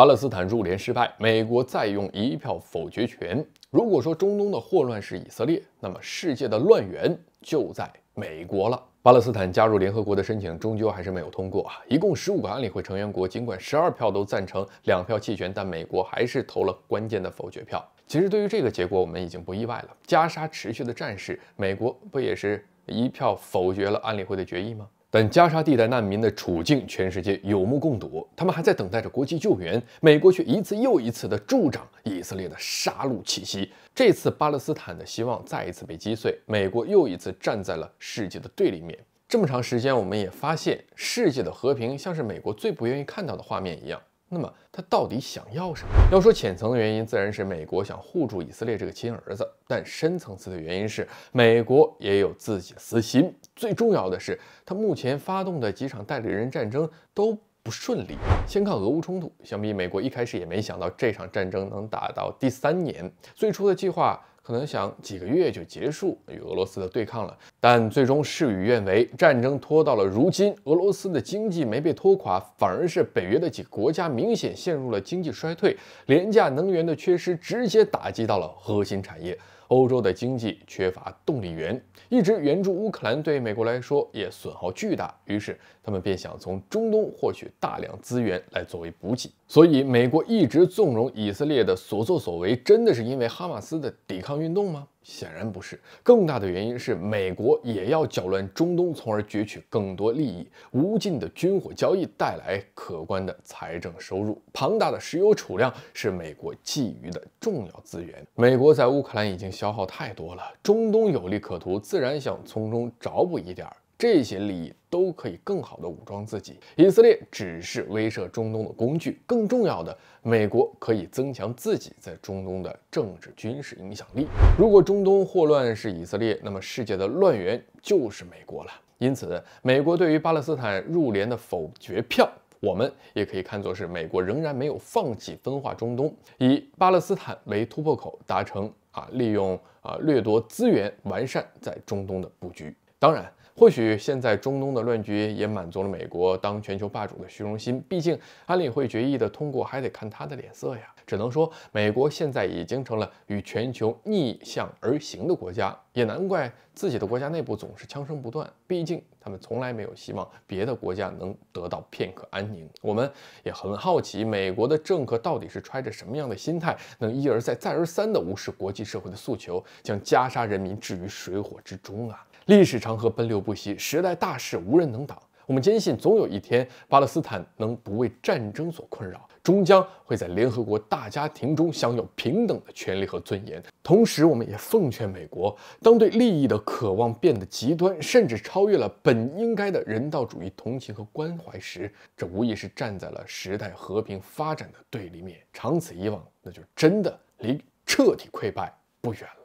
巴勒斯坦入联失败，美国再用一票否决权。如果说中东的祸乱是以色列，那么世界的乱源就在美国了。巴勒斯坦加入联合国的申请终究还是没有通过啊！一共十五个安理会成员国，尽管十二票都赞成，两票弃权，但美国还是投了关键的否决票。其实对于这个结果，我们已经不意外了。加沙持续的战事，美国不也是一票否决了安理会的决议吗？但加沙地带难民的处境，全世界有目共睹。他们还在等待着国际救援，美国却一次又一次的助长以色列的杀戮气息。这次巴勒斯坦的希望再一次被击碎，美国又一次站在了世界的对立面。这么长时间，我们也发现，世界的和平像是美国最不愿意看到的画面一样。那么他到底想要什么？要说浅层的原因，自然是美国想护住以色列这个亲儿子，但深层次的原因是美国也有自己的私心。最重要的是，他目前发动的几场代理人战争都不顺利。先看俄乌冲突，想必美国一开始也没想到这场战争能打到第三年，最初的计划。可能想几个月就结束与俄罗斯的对抗了，但最终事与愿违，战争拖到了如今。俄罗斯的经济没被拖垮，反而是北约的几个国家明显陷入了经济衰退，廉价能源的缺失直接打击到了核心产业。欧洲的经济缺乏动力源，一直援助乌克兰对美国来说也损耗巨大，于是他们便想从中东获取大量资源来作为补给。所以，美国一直纵容以色列的所作所为，真的是因为哈马斯的抵抗运动吗？显然不是，更大的原因是美国也要搅乱中东，从而攫取更多利益。无尽的军火交易带来可观的财政收入，庞大的石油储量是美国觊觎的重要资源。美国在乌克兰已经消耗太多了，中东有利可图，自然想从中找补一点儿。这些利益都可以更好的武装自己，以色列只是威慑中东的工具，更重要的，美国可以增强自己在中东的政治军事影响力。如果中东霍乱是以色列，那么世界的乱源就是美国了。因此，美国对于巴勒斯坦入联的否决票，我们也可以看作是美国仍然没有放弃分化中东，以巴勒斯坦为突破口，达成啊利用啊掠夺资源，完善在中东的布局。当然。或许现在中东的乱局也满足了美国当全球霸主的虚荣心，毕竟安理会决议的通过还得看他的脸色呀。只能说，美国现在已经成了与全球逆向而行的国家，也难怪。自己的国家内部总是枪声不断，毕竟他们从来没有希望别的国家能得到片刻安宁。我们也很好奇，美国的政客到底是揣着什么样的心态，能一而再、再而三地无视国际社会的诉求，将加沙人民置于水火之中啊？历史长河奔流不息，时代大势无人能挡。我们坚信，总有一天巴勒斯坦能不为战争所困扰，终将会在联合国大家庭中享有平等的权利和尊严。同时，我们也奉劝美国，当对利益的渴望变得极端，甚至超越了本应该的人道主义同情和关怀时，这无疑是站在了时代和平发展的对立面。长此以往，那就真的离彻底溃败不远了。